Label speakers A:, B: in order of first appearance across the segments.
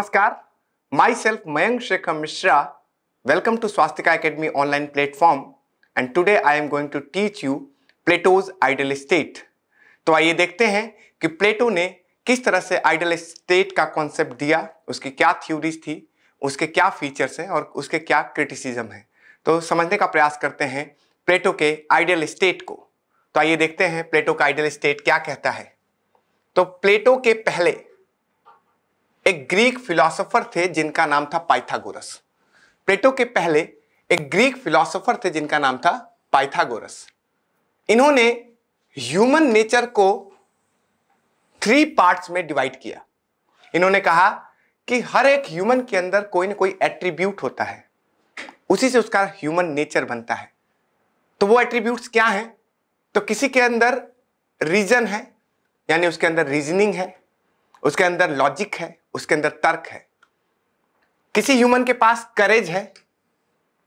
A: नमस्कार myself Mayank Shekhar Mishra welcome to Swastika academy online platform and today I am going to teach you Plato's ideal state तो आइए देखते हैं कि प्लेटो ने किस तरह से आइडल स्टेट का कॉन्सेप्ट दिया उसकी क्या थ्योरीज थी उसके क्या फीचर्स हैं और उसके क्या क्रिटिसिज्म है तो समझने का प्रयास करते हैं प्लेटो के आइडियल स्टेट को तो आइए देखते हैं प्लेटो का आइडियल स्टेट क्या कहता है तो प्लेटो के पहले एक ग्रीक फिलोसोफर थे जिनका नाम था पाइथागोरस प्लेटो के पहले एक ग्रीक फिलोसोफर थे जिनका नाम था पाइथागोरस इन्होंने ह्यूमन नेचर को थ्री पार्ट्स में डिवाइड किया इन्होंने कहा कि हर एक ह्यूमन के अंदर कोई ना कोई एट्रीब्यूट होता है उसी से उसका ह्यूमन नेचर बनता है तो वो एट्रीब्यूट्स क्या हैं तो किसी के अंदर रीजन है यानी उसके अंदर रीजनिंग है उसके अंदर लॉजिक है उसके अंदर तर्क है किसी ह्यूमन के पास करेज है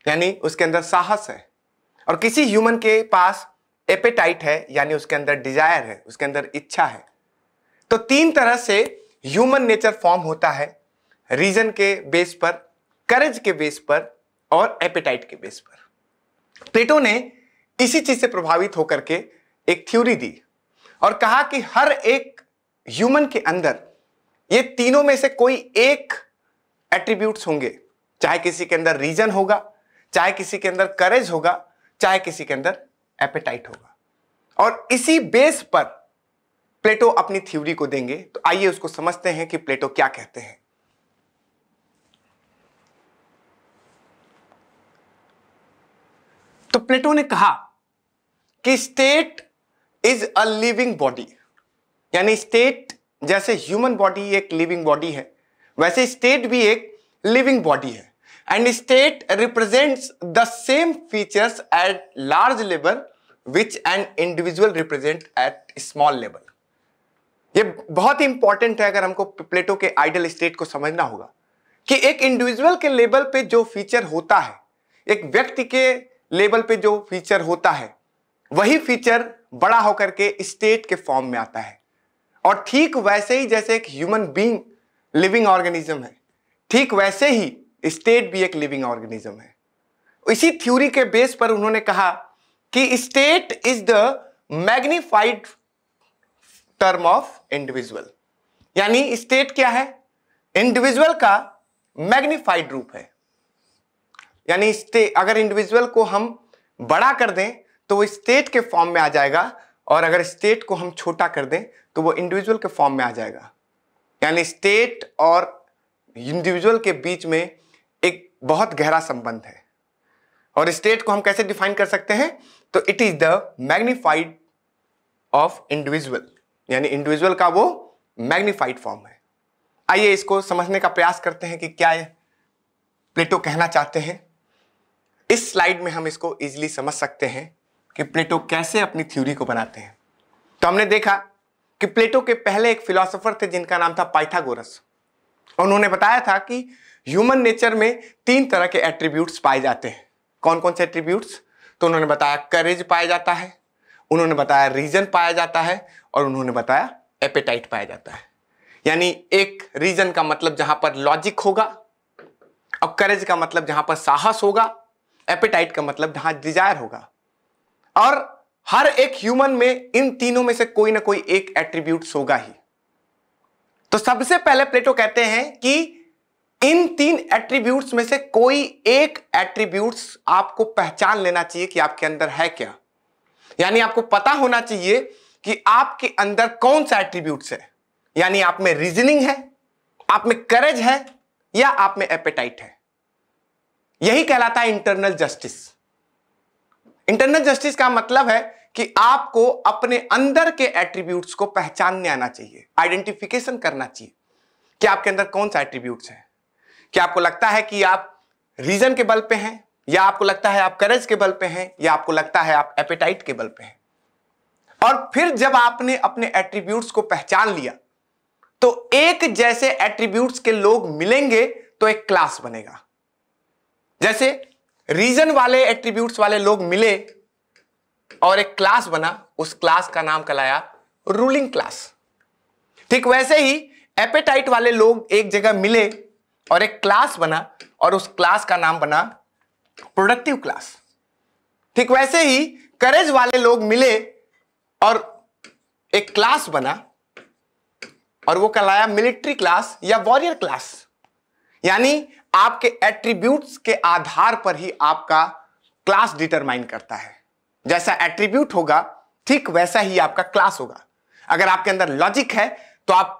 A: यानी उसके अंदर साहस है और किसी ह्यूमन के पास एपेटाइट है यानी उसके अंदर डिजायर है उसके अंदर इच्छा है तो तीन तरह से ह्यूमन नेचर फॉर्म होता है रीजन के बेस पर करेज के बेस पर और एपेटाइट के बेस पर प्लेटो ने इसी चीज से प्रभावित होकर के एक थ्योरी दी और कहा कि हर एक ह्यूमन के अंदर ये तीनों में से कोई एक एट्रीब्यूट्स होंगे चाहे किसी के अंदर रीजन होगा चाहे किसी के अंदर करेज होगा चाहे किसी के अंदर एपेटाइट होगा और इसी बेस पर प्लेटो अपनी थ्योरी को देंगे तो आइए उसको समझते हैं कि प्लेटो क्या कहते हैं तो प्लेटो ने कहा कि state is a living body यानी स्टेट जैसे ह्यूमन बॉडी एक लिविंग बॉडी है वैसे स्टेट भी एक लिविंग बॉडी है and state represents the same features at large level which an individual represent at small level ये बहुत ही इंपॉर्टेंट है अगर हमको प्लेटो के आइडियल स्टेट को समझना होगा कि एक इंडिविजुअल के लेवल पे जो फीचर होता है एक व्यक्ति के लेवल पे जो फीचर होता है वही फीचर बड़ा होकर के स्टेट के फॉर्म में आता है और ठीक वैसे ही जैसे एक ह्यूमन बींग लिविंग ऑर्गेनिज्म है ठीक वैसे ही स्टेट भी एक लिविंग ऑर्गेनिज्म है इसी थ्योरी के बेस पर उन्होंने कहा कि state is the magnified term of individual यानी स्टेट क्या है इंडिविजुअल का मैग्निफाइड रूप है यानी अगर इंडिविजुअल को हम बड़ा कर दें तो वो स्टेट के फॉर्म में आ जाएगा और अगर स्टेट को हम छोटा कर दें तो वो इंडिविजुअल के फॉर्म में आ जाएगा यानी स्टेट और इंडिविजुअल के बीच में एक बहुत गहरा संबंध है और स्टेट को हम कैसे डिफाइन कर सकते हैं तो it is the magnified of individual यानी इंडिविजुअल का वो मैग्निफाइड फॉर्म है आइए इसको समझने का प्रयास करते हैं कि क्या प्लेटो कहना चाहते हैं इस स्लाइड में हम इसको इजीली समझ सकते हैं कि प्लेटो कैसे अपनी थ्योरी को बनाते हैं तो हमने देखा कि प्लेटो के पहले एक फिलोसोफर थे जिनका नाम था पाइथागोरस उन्होंने बताया था कि ह्यूमन नेचर में तीन तरह के एट्रीब्यूट्स पाए जाते हैं कौन कौन से एट्रीब्यूट्स तो उन्होंने बताया करेज पाया जाता है उन्होंने बताया रीजन पाया जाता है और उन्होंने बताया एपेटाइट पाया जाता है यानी एक रीजन का मतलब जहां पर लॉजिक होगा और करेज का मतलब जहां पर साहस होगा एपेटाइट का मतलब जहां डिजायर होगा और हर एक ह्यूमन में इन तीनों में से कोई ना कोई एक एट्रीब्यूट होगा ही तो सबसे पहले प्लेटो कहते हैं कि इन तीन एट्रीब्यूट्स में से कोई एक एट्रीब्यूट्स आपको पहचान लेना चाहिए कि आपके अंदर है क्या यानी आपको पता होना चाहिए कि आपके अंदर कौन सा एट्रीब्यूट्स है यानी आप में रीजनिंग है आप में करेज है या आप में एपेटाइट है यही कहलाता है इंटरनल जस्टिस इंटरनल जस्टिस का मतलब है कि आपको अपने अंदर के एट्रीब्यूट्स को पहचानने आना चाहिए आइडेंटिफिकेशन करना चाहिए कि आपके अंदर कौन सा एट्रीब्यूट्स है क्या आपको लगता है कि आप रीजन के बल पे हैं या आपको लगता है आप करेज के बल पे हैं या आपको लगता है आप एपेटाइट के बल पे हैं और फिर जब आपने अपने एट्रीब्यूट्स को पहचान लिया तो एक जैसे एट्रीब्यूट्स के लोग मिलेंगे तो एक क्लास बनेगा जैसे रीजन वाले एट्रीब्यूट्स वाले लोग मिले और एक क्लास बना उस क्लास का नाम कहलाया रूलिंग क्लास ठीक वैसे ही एपेटाइट वाले लोग एक जगह मिले और एक क्लास बना और उस क्लास का नाम बना प्रोडक्टिव क्लास ठीक वैसे ही करेज वाले लोग मिले और एक क्लास बना और वो कहलाया मिलिट्री क्लास या वॉरियर क्लास यानी आपके एट्रीब्यूट्स के आधार पर ही आपका क्लास डिटरमाइन करता है जैसा एट्रीब्यूट होगा ठीक वैसा ही आपका क्लास होगा अगर आपके अंदर लॉजिक है तो आप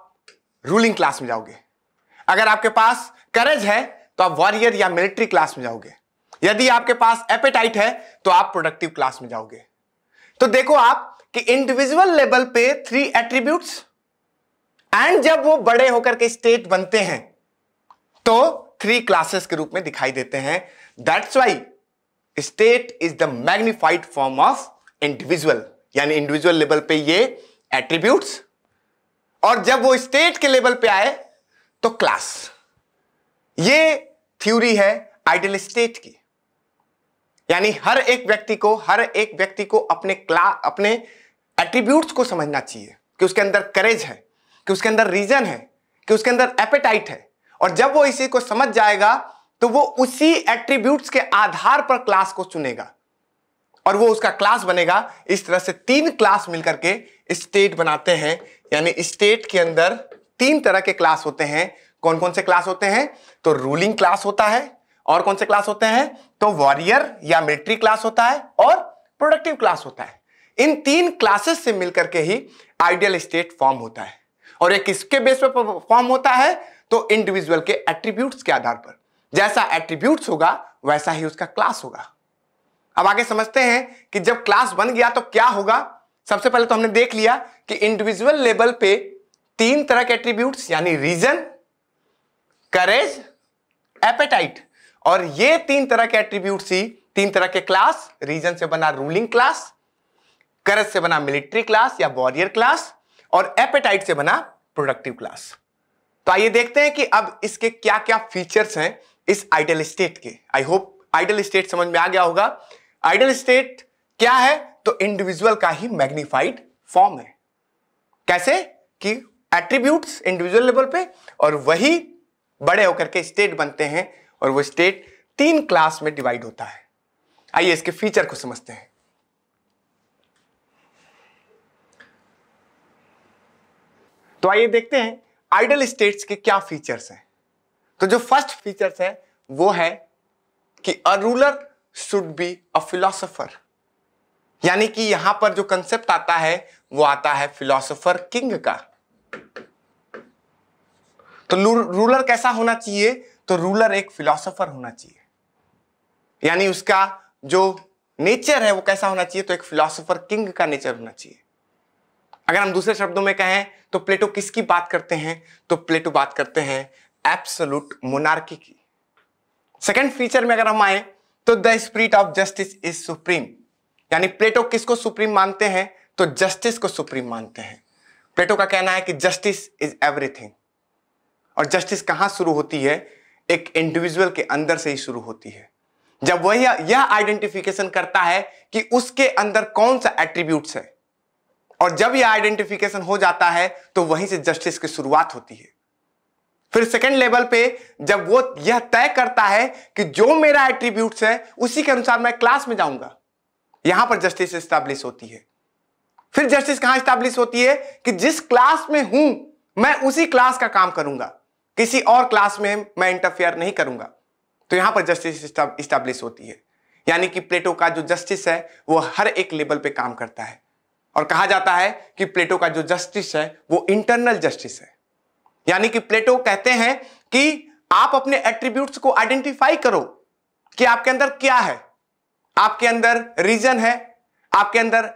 A: रूलिंग क्लास में जाओगे अगर आपके पास करेज है तो आप वॉरियर या मिलिट्री क्लास में जाओगे यदि आपके पास एपेटाइट है तो आप प्रोडक्टिव क्लास में जाओगे तो देखो आप कि इंडिविजुअल लेवल पे थ्री एट्रीब्यूट्स एंड जब वो बड़े होकर के स्टेट बनते हैं तो थ्री क्लासेस के रूप में दिखाई देते हैं that's why state is the magnified form of individual यानी इंडिविजुअल लेवल पे ये एट्रीब्यूट्स और जब वो स्टेट के लेवल पे आए तो क्लास ये थ्योरी है आइडियल स्टेट की यानी हर एक व्यक्ति को हर एक व्यक्ति को अपने क्ला अपने एट्रीब्यूट्स को समझना चाहिए कि उसके अंदर करेज है कि उसके अंदर रीजन है कि उसके अंदर एपेटाइट है और जब वो इसी को समझ जाएगा तो वो उसी एट्रीब्यूट्स के आधार पर क्लास को चुनेगा और वो उसका क्लास बनेगा इस तरह से तीन क्लास मिलकर के स्टेट बनाते हैं यानी स्टेट के अंदर तीन तरह के क्लास होते हैं कौन कौन से क्लास होते हैं तो रूलिंग क्लास होता है और कौन से क्लास होते हैं तो वॉरियर या मिलिट्री क्लास होता है और प्रोडक्टिव क्लास होता है इन तीन क्लासेस से मिलकर के ही आइडियल स्टेट फॉर्म होता है और एक किसके बेस पर फॉर्म होता है तो इंडिविजुअल के एट्रीब्यूट्स के आधार पर जैसा एट्रीब्यूट्स होगा वैसा ही उसका क्लास होगा अब आगे समझते हैं कि जब क्लास बन गया तो क्या होगा सबसे पहले तो हमने देख लिया कि इंडिविजुअल लेवल पे तीन तरह के एट्रीब्यूट्स यानी रीजन करेज एपेटाइट और ये तीन तरह के एट्रीब्यूट्स ही तीन तरह के क्लास रीजन से बना रूलिंग क्लास करेज से बना मिलिट्री क्लास या वॉरियर क्लास और एपेटाइट से बना प्रोडक्टिव क्लास तो आइए देखते हैं कि अब इसके क्या क्या फीचर्स हैं इस आइडल स्टेट के आई होप आइडल स्टेट समझ में आ गया होगा आइडल स्टेट क्या है तो इंडिविजुअल का ही मैग्निफाइड फॉर्म है कैसे कि एट्रीब्यूट्स इंडिविजुअल लेवल पे और वही बड़े होकर के स्टेट बनते हैं और वो स्टेट तीन क्लास में डिवाइड होता है आइए इसके फीचर को समझते हैं तो आइए देखते हैं आइडल स्टेट्स के क्या फीचर्स हैं तो जो फर्स्ट फीचर्स है वो है कि a ruler should be a philosopher यानी कि यहां पर जो कंसेप्ट आता है वो आता है फिलोसोफर किंग का तो रूलर कैसा होना चाहिए तो रूलर एक फिलोसोफर होना चाहिए यानी उसका जो नेचर है वो कैसा होना चाहिए तो एक फिलोसोफर किंग का नेचर होना चाहिए अगर हम दूसरे शब्दों में कहें तो प्लेटो किसकी बात करते हैं तो प्लेटो बात करते हैं एब्सोलूट मोनार्की की सेकेंड फीचर में अगर हम आए तो the spirit of justice is supreme यानी प्लेटो किसको सुप्रीम मानते हैं तो जस्टिस को सुप्रीम मानते हैं प्लेटो का कहना है कि जस्टिस इज एवरीथिंग और जस्टिस कहाँ शुरू होती है एक इंडिविजुअल के अंदर से ही शुरू होती है जब वह यह आइडेंटिफिकेशन करता है कि उसके अंदर कौन सा एट्रीब्यूट्स है और जब ये आइडेंटिफिकेशन हो जाता है तो वहीं से जस्टिस की शुरुआत होती है फिर सेकेंड लेवल पे जब वो यह तय करता है कि जो मेरा एट्रीब्यूट्स है उसी के अनुसार मैं क्लास में जाऊंगा यहां पर जस्टिस स्टैब्लिश होती है फिर जस्टिस कहां स्टैब्लिश होती है कि जिस क्लास में हूं मैं उसी क्लास का काम करूंगा किसी और क्लास में मैं इंटरफेयर नहीं करूंगा तो यहां पर जस्टिस स्टैब्लिश होती है यानी कि प्लेटो का जो जस्टिस है वो हर एक लेवल पे काम करता है और कहा जाता है कि प्लेटो का जो जस्टिस है वो इंटरनल जस्टिस है यानी कि प्लेटो कहते हैं कि आप अपने एट्रीब्यूट्स को आइडेंटिफाई करो कि आपके अंदर क्या है आपके अंदर रीजन है आपके अंदर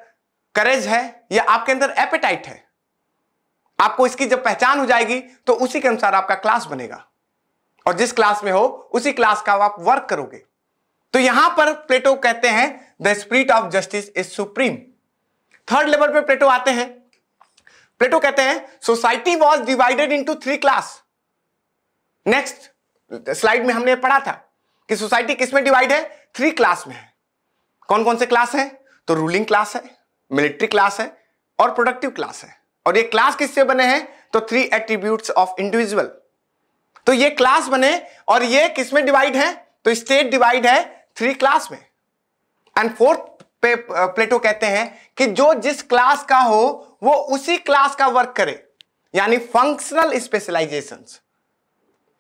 A: करेज है या आपके अंदर एपेटाइट है आपको इसकी जब पहचान हो जाएगी तो उसी के अनुसार आपका क्लास बनेगा और जिस क्लास में हो उसी क्लास का आप वर्क करोगे तो यहां पर प्लेटो कहते हैं the spirit of justice is supreme third level पे प्लेटो आते हैं प्लेटो कहते हैं society was divided into three class next slide में हमने पढ़ा था कि सोसाइटी किसमें डिवाइड है थ्री क्लास में है कौन कौन से क्लास तो है तो रूलिंग क्लास है मिलिट्री क्लास है और प्रोडक्टिव क्लास है और ये क्लास किससे बने हैं तो थ्री एट्रीब्यूट्स ऑफ इंडिविजुअल तो ये क्लास बने और ये किसमें डिवाइड है तो स्टेट डिवाइड है थ्री क्लास में एंड फोर्थ पे प्लेटो कहते हैं कि जो जिस क्लास का हो वो उसी क्लास का वर्क करे यानी फंक्शनल स्पेशलाइजेशन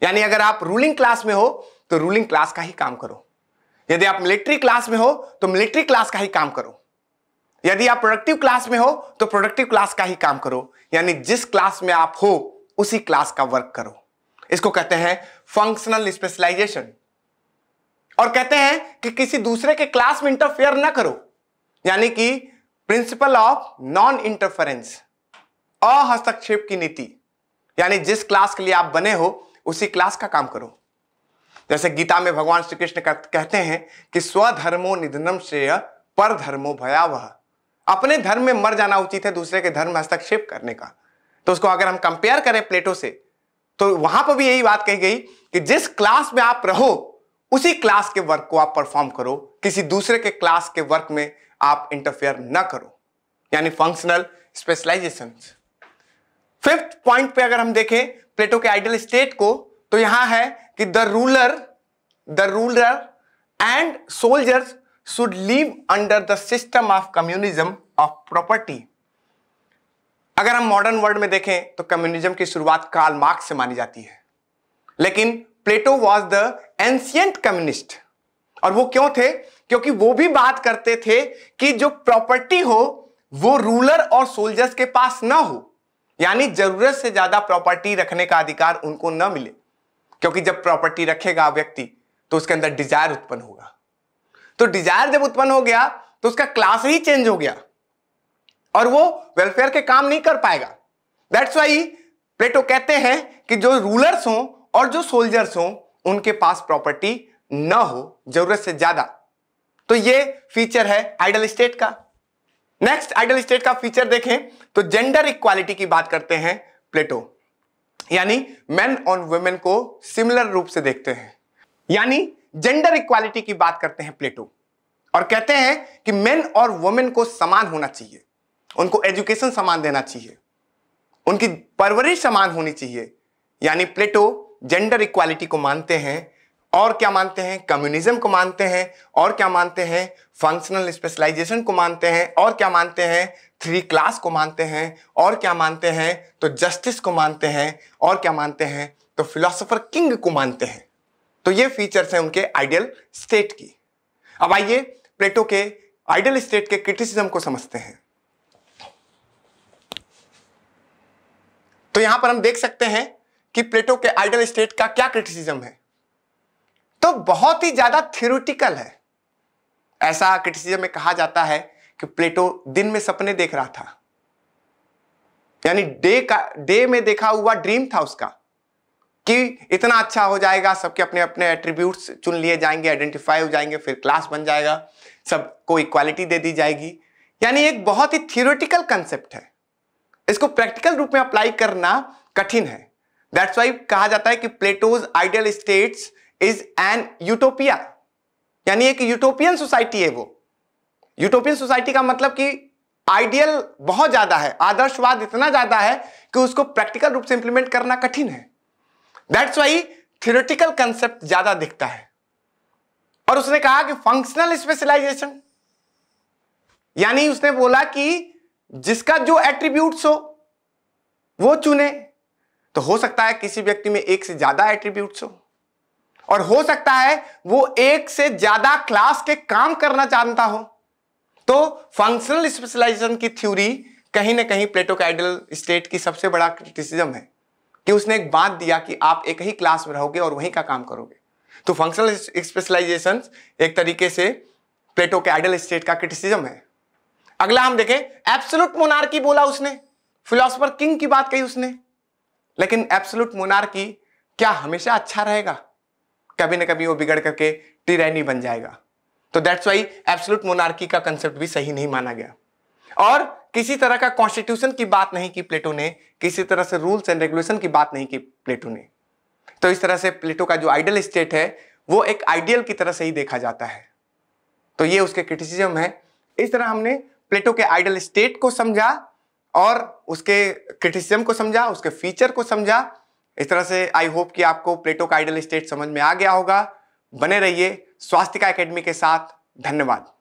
A: यानी अगर आप रूलिंग क्लास में हो तो रूलिंग क्लास का ही काम करो यदि आप मिलिट्री क्लास में हो तो मिलिट्री क्लास का ही काम करो यदि आप प्रोडक्टिव क्लास में हो तो प्रोडक्टिव क्लास का ही काम करो यानी जिस क्लास में आप हो उसी क्लास का वर्क करो इसको कहते हैं फंक्शनल स्पेशलाइजेशन और कहते हैं कि किसी दूसरे के क्लास में इंटरफेयर ना करो यानी कि प्रिंसिपल ऑफ नॉन इंटरफेरेंस अहस्तक्षेप की नीति यानी जिस क्लास के लिए आप बने हो उसी क्लास का काम करो जैसे गीता में भगवान श्री कृष्ण कहते हैं कि स्वधर्मो निधनम श्रेय पर धर्मो भयावह अपने धर्म में मर जाना उचित है दूसरे के धर्म हस्तक्षेप करने का तो उसको अगर हम कंपेयर करें प्लेटो से तो वहां पर भी यही बात कही गई कि जिस क्लास में आप रहो उसी क्लास के वर्क को आप परफॉर्म करो किसी दूसरे के क्लास के वर्क में आप इंटरफेयर ना करो यानी फंक्शनल स्पेशलाइजेशन फिफ्थ पॉइंट पे अगर हम देखें प्लेटो के आइडियल स्टेट को तो यहां है कि the ruler the ruler and soldiers should live under the system of communism of property अगर हम मॉडर्न वर्ल्ड में देखें तो कम्युनिज्म की शुरुआत कार्ल मार्क्स से मानी जाती है लेकिन Plato was the ancient communist और वो क्यों थे क्योंकि वो भी बात करते थे कि जो प्रॉपर्टी हो वो रूलर और सोल्जर्स के पास ना हो यानी जरूरत से ज्यादा प्रॉपर्टी रखने का अधिकार उनको न मिले क्योंकि जब प्रॉपर्टी रखेगा व्यक्ति तो उसके अंदर डिजायर उत्पन्न होगा तो डिजायर जब उत्पन्न हो गया तो उसका क्लास ही चेंज हो गया और वो वेलफेयर के काम नहीं कर पाएगा दैट्स वाई प्लेटो कहते हैं कि जो रूलर्स हों और जो सोल्जर्स हों उनके पास प्रॉपर्टी न हो जरूरत से ज्यादा तो ये फीचर है आइडल स्टेट का नेक्स्ट आइडल स्टेट का फीचर देखें तो जेंडर इक्वालिटी की बात करते हैं प्लेटो यानी मेन और वुमेन को सिमिलर रूप से देखते हैं यानी जेंडर इक्वालिटी की बात करते हैं प्लेटो और कहते हैं कि मेन और वुमेन को समान होना चाहिए उनको एजुकेशन समान देना चाहिए उनकी परवरिश समान होनी चाहिए यानी प्लेटो जेंडर इक्वालिटी को मानते हैं और क्या मानते हैं कम्युनिज्म को मानते हैं और क्या मानते हैं फंक्शनल स्पेशलाइजेशन को मानते हैं और क्या मानते हैं थ्री क्लास को मानते हैं और क्या मानते हैं तो जस्टिस को मानते हैं और क्या मानते हैं तो फिलोसोफर किंग को मानते हैं तो ये फीचर्स हैं उनके आइडियल स्टेट की अब आइए प्लेटो के आइडियल स्टेट के क्रिटिसिज्म को समझते हैं तो यहां पर हम देख सकते हैं कि प्लेटो के आइडियल स्टेट का क्या क्रिटिसिज्म है तो बहुत ही ज्यादा थियोरिटिकल है ऐसा क्रिटिसिज्म में कहा जाता है कि प्लेटो दिन में सपने देख रहा था यानी डे का डे में देखा हुआ ड्रीम था उसका कि इतना अच्छा हो जाएगा सबके अपने अपने एट्रीब्यूट्स चुन लिए जाएंगे आइडेंटिफाई हो जाएंगे फिर क्लास बन जाएगा सबको इक्वालिटी दे दी जाएगी यानी एक बहुत ही थियोरिटिकल कंसेप्ट है इसको प्रैक्टिकल रूप में अप्लाई करना कठिन है दैट्स वाई कहा जाता है कि Plato's ideal states is an utopia यानी एक यूटोपियन सोसाइटी है वो यूटोपियन सोसाइटी का मतलब कि आइडियल बहुत ज्यादा है आदर्शवाद इतना ज्यादा है कि उसको प्रैक्टिकल रूप से इंप्लीमेंट करना कठिन है दैट्स वाई थियोरेटिकल कंसेप्ट ज्यादा दिखता है और उसने कहा कि फंक्शनल स्पेशलाइजेशन यानी उसने बोला कि जिसका जो एट्रीब्यूट्स हो वो चुने तो हो सकता है किसी व्यक्ति में एक से ज्यादा एट्रीब्यूट्स हो और हो सकता है वो एक से ज्यादा क्लास के काम करना चाहता हो तो फंक्शनल स्पेशलाइजेशन की थ्योरी कहीं ना कहीं प्लेटो आइडल स्टेट की सबसे बड़ा क्रिटिसिज्म है कि उसने एक बात दिया कि आप एक ही क्लास में रहोगे और वहीं का काम करोगे तो फंक्शनल स्पेशलाइजेशन एक तरीके से प्लेटो के आइडल स्टेट का क्रिटिसिज्म है अगला हम देखें एब्सोलूट मोनार्की बोला उसने फिलोसफर किंग की बात कही उसने लेकिन एब्सोलूट मोनार्की क्या हमेशा अच्छा रहेगा कभी ना कभी वो बिगड़ करके टिरैनी बन जाएगा तो दैट्स वाई एब्सोलूट मोनार्की का कंसेप्ट भी सही नहीं माना गया और किसी तरह का कॉन्स्टिट्यूशन की बात नहीं की प्लेटो ने किसी तरह से रूल्स एंड रेगुलेशन की बात नहीं की प्लेटो ने तो इस तरह से प्लेटो का जो आइडियल स्टेट है वो एक आइडियल की तरह से ही देखा जाता है तो ये उसके क्रिटिसिज्म है इस तरह हमने प्लेटो के आइडियल स्टेट को समझा और उसके क्रिटिसिज्म को समझा उसके फीचर को समझा इस तरह से आई होप कि आपको प्लेटो का आइडल स्टेट समझ में आ गया होगा बने रहिए स्वास्थ्य का एकेडमी के साथ धन्यवाद